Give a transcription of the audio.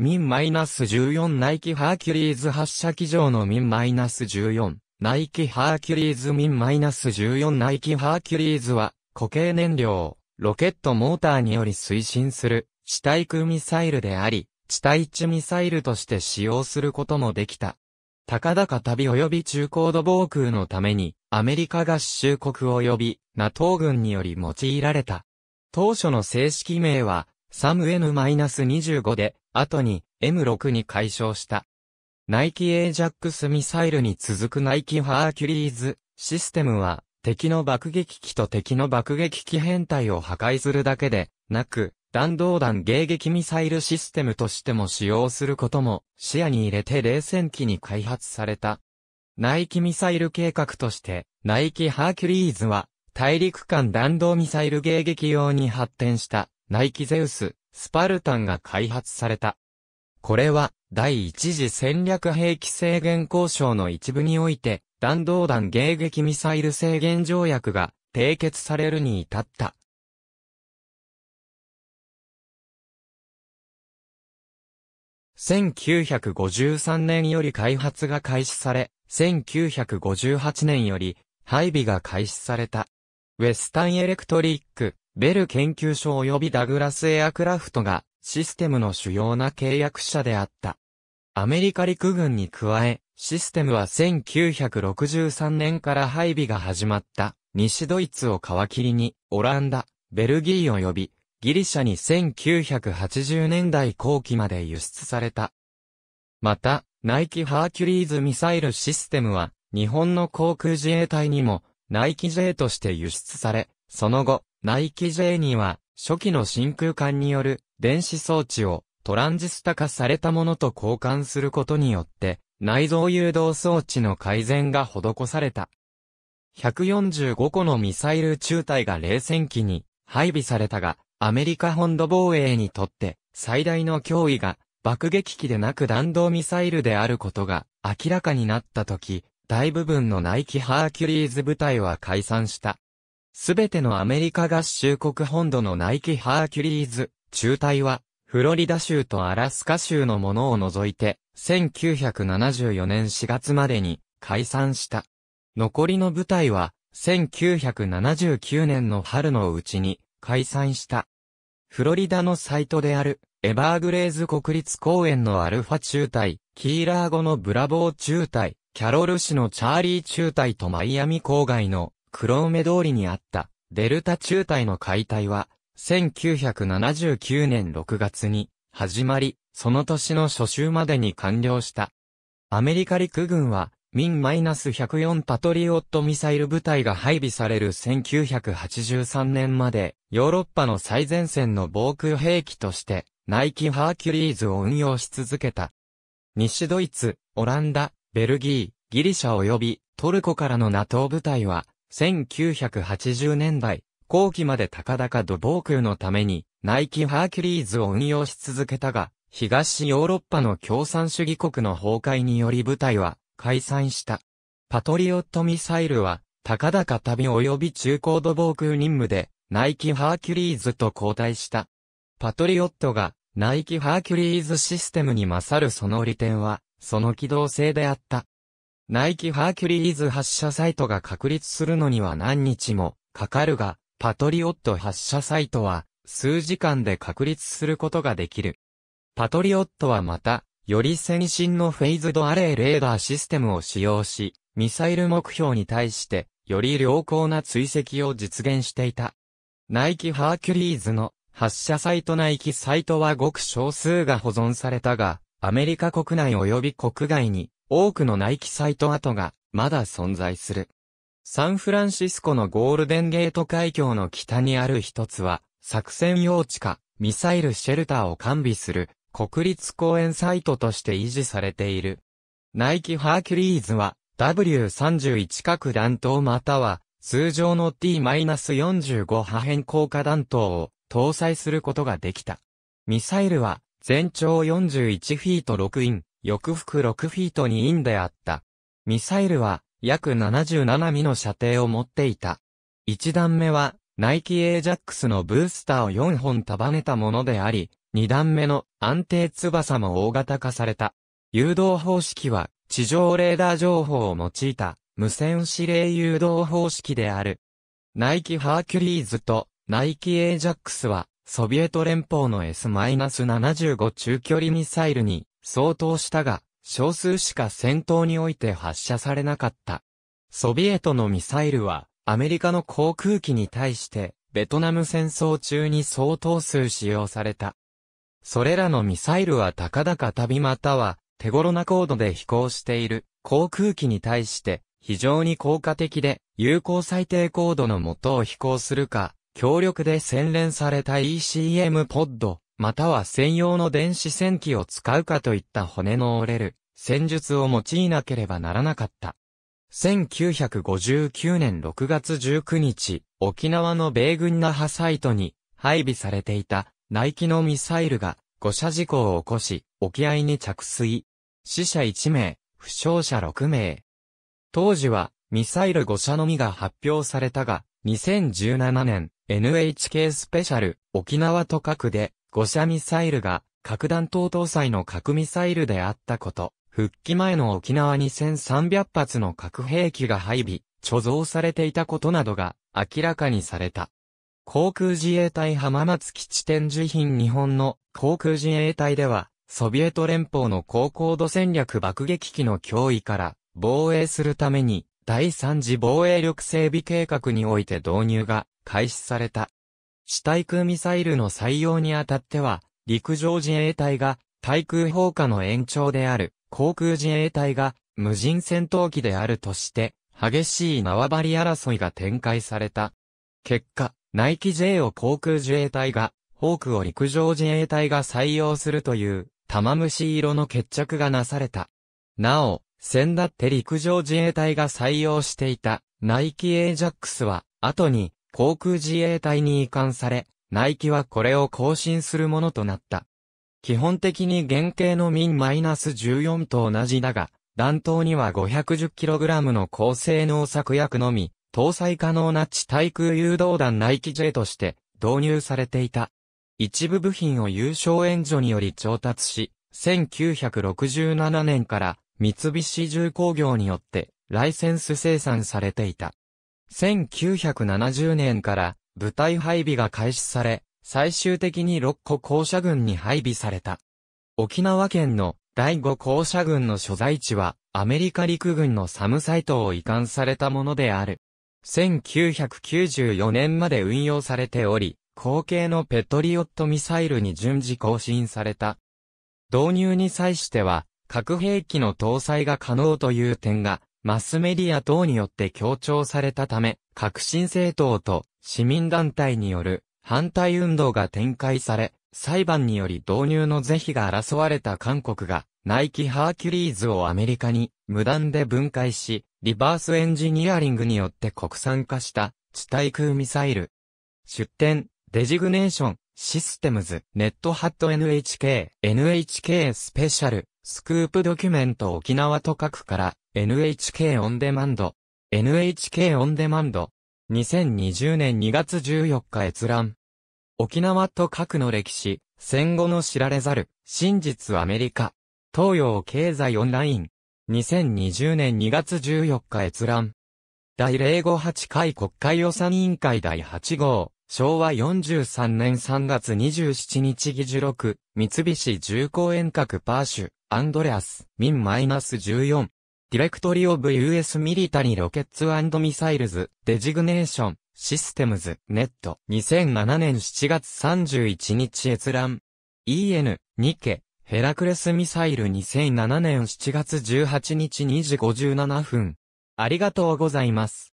イナス1 4ナイキハーキュリーズ発射機場のイナス1 4ナイキハーキュリーズイナス1 4ナイキハーキュリーズは固形燃料、ロケットモーターにより推進する地対空ミサイルであり、地対地ミサイルとして使用することもできた。高々旅及び中高度防空のために、アメリカ合衆国及びナトー軍により用いられた。当初の正式名は、サム N-25 で、後に M6 に解消した。ナイキエージャックスミサイルに続くナイキハーキュリーズシステムは、敵の爆撃機と敵の爆撃機編隊を破壊するだけで、なく、弾道弾迎撃ミサイルシステムとしても使用することも視野に入れて冷戦期に開発された。ナイキミサイル計画として、ナイキハーキュリーズは、大陸間弾道ミサイル迎撃用に発展したナイキゼウス、スパルタンが開発された。これは、第一次戦略兵器制限交渉の一部において、弾道弾迎撃ミサイル制限条約が締結されるに至った。1953年より開発が開始され、1958年より配備が開始された。ウェスタンエレクトリック、ベル研究所及びダグラスエアクラフトがシステムの主要な契約者であった。アメリカ陸軍に加え、システムは1963年から配備が始まった西ドイツを皮切りにオランダ、ベルギー及びギリシャに1980年代後期まで輸出された。また、ナイキハーキュリーズミサイルシステムは日本の航空自衛隊にもナイキ J として輸出され、その後、ナイキ J には、初期の真空管による電子装置をトランジスタ化されたものと交換することによって、内蔵誘導装置の改善が施された。145個のミサイル中隊が冷戦機に配備されたが、アメリカ本土防衛にとって最大の脅威が爆撃機でなく弾道ミサイルであることが明らかになった時、大部分のナイキ・ハーキュリーズ部隊は解散した。すべてのアメリカ合衆国本土のナイキハーキュリーズ、中隊は、フロリダ州とアラスカ州のものを除いて、1974年4月までに解散した。残りの部隊は、1979年の春のうちに解散した。フロリダのサイトである、エバーグレーズ国立公園のアルファ中隊、キーラー語のブラボー中隊、キャロル市のチャーリー中隊とマイアミ郊外の黒梅通りにあった、デルタ中隊の解体は、1979年6月に、始まり、その年の初秋までに完了した。アメリカ陸軍は、民 -104 パトリオットミサイル部隊が配備される1983年まで、ヨーロッパの最前線の防空兵器として、ナイキ・ハーキュリーズを運用し続けた。西ドイツ、オランダ、ベルギー、ギリシャ及びトルコからの NATO 部隊は、1980年代、後期まで高々土防空のために、ナイキハーキュリーズを運用し続けたが、東ヨーロッパの共産主義国の崩壊により部隊は解散した。パトリオットミサイルは、高々旅及び中高度防空任務で、ナイキハーキュリーズと交代した。パトリオットが、ナイキハーキュリーズシステムに勝るその利点は、その機動性であった。ナイキハーキュリーズ発射サイトが確立するのには何日もかかるが、パトリオット発射サイトは数時間で確立することができる。パトリオットはまた、より先進のフェイズドアレイレーダーシステムを使用し、ミサイル目標に対して、より良好な追跡を実現していた。ナイキハーキュリーズの発射サイトナイキサイトはごく少数が保存されたが、アメリカ国内及び国外に多くのナイキサイト跡がまだ存在する。サンフランシスコのゴールデンゲート海峡の北にある一つは、作戦用地か、ミサイルシェルターを完備する国立公園サイトとして維持されている。ナイキハーキュリーズは W31 核弾頭または通常の T-45 破片効果弾頭を搭載することができた。ミサイルは全長41フィート6イン、翼幅6フィート2インであった。ミサイルは約77ミの射程を持っていた。一段目はナイキエージャックスのブースターを4本束ねたものであり、二段目の安定翼も大型化された。誘導方式は地上レーダー情報を用いた無線指令誘導方式である。ナイキハーキュリーズとナイキエージャックスはソビエト連邦の S-75 中距離ミサイルに相当したが、少数しか戦闘において発射されなかった。ソビエトのミサイルは、アメリカの航空機に対して、ベトナム戦争中に相当数使用された。それらのミサイルは高々旅または、手頃な高度で飛行している航空機に対して、非常に効果的で、有効最低高度のもとを飛行するか、強力で洗練された ECM ポッド、または専用の電子戦機を使うかといった骨の折れる戦術を用いなければならなかった。1959年6月19日、沖縄の米軍那覇サイトに配備されていたナイキのミサイルが誤射事故を起こし、沖合に着水。死者1名、負傷者6名。当時はミサイル誤射のみが発表されたが、2017年 NHK スペシャル沖縄都各で五射ミサイルが核弾頭搭載の核ミサイルであったこと、復帰前の沖縄に1300発の核兵器が配備、貯蔵されていたことなどが明らかにされた。航空自衛隊浜松基地展示品日本の航空自衛隊では、ソビエト連邦の高高度戦略爆撃機の脅威から防衛するために第3次防衛力整備計画において導入が開始された。地対空ミサイルの採用にあたっては、陸上自衛隊が対空砲火の延長である航空自衛隊が無人戦闘機であるとして、激しい縄張り争いが展開された。結果、ナイキ J を航空自衛隊が、ホークを陸上自衛隊が採用するという、玉虫色の決着がなされた。なお、先だって陸上自衛隊が採用していた、ナイキ A ジャックスは、後に、航空自衛隊に移管され、ナイキはこれを更新するものとなった。基本的に原型のミン -14 と同じだが、弾頭には 510kg の高性能作薬のみ、搭載可能な地対空誘導弾ナイキ J として導入されていた。一部部品を優勝援助により調達し、1967年から三菱重工業によってライセンス生産されていた。1970年から部隊配備が開始され、最終的に6個校舎群に配備された。沖縄県の第5校舎群の所在地は、アメリカ陸軍のサムサイトを移管されたものである。1994年まで運用されており、後継のペトリオットミサイルに順次更新された。導入に際しては、核兵器の搭載が可能という点がマスメディア等によって強調されたため、革新政党と市民団体による反対運動が展開され、裁判により導入の是非が争われた韓国が、ナイキハーキュリーズをアメリカに無断で分解し、リバースエンジニアリングによって国産化した地対空ミサイル。出展、デジグネーション、システムズ、ネットハット NHK、NHK スペシャル、スクープドキュメント沖縄と書くから、NHK オンデマンド。NHK オンデマンド。2020年2月14日閲覧。沖縄と核の歴史、戦後の知られざる、真実アメリカ。東洋経済オンライン。2020年2月14日閲覧。第058回国会予算委員会第8号。昭和43年3月27日議事録、三菱重工遠隔パーシュ、アンドレアス、ミンマイナス14。Directory of US Military Rockets and Missiles Designation Systems Net 2007年7月31日閲覧 EN ニケヘラクレスミサイル2007年7月18日2時57分ありがとうございます。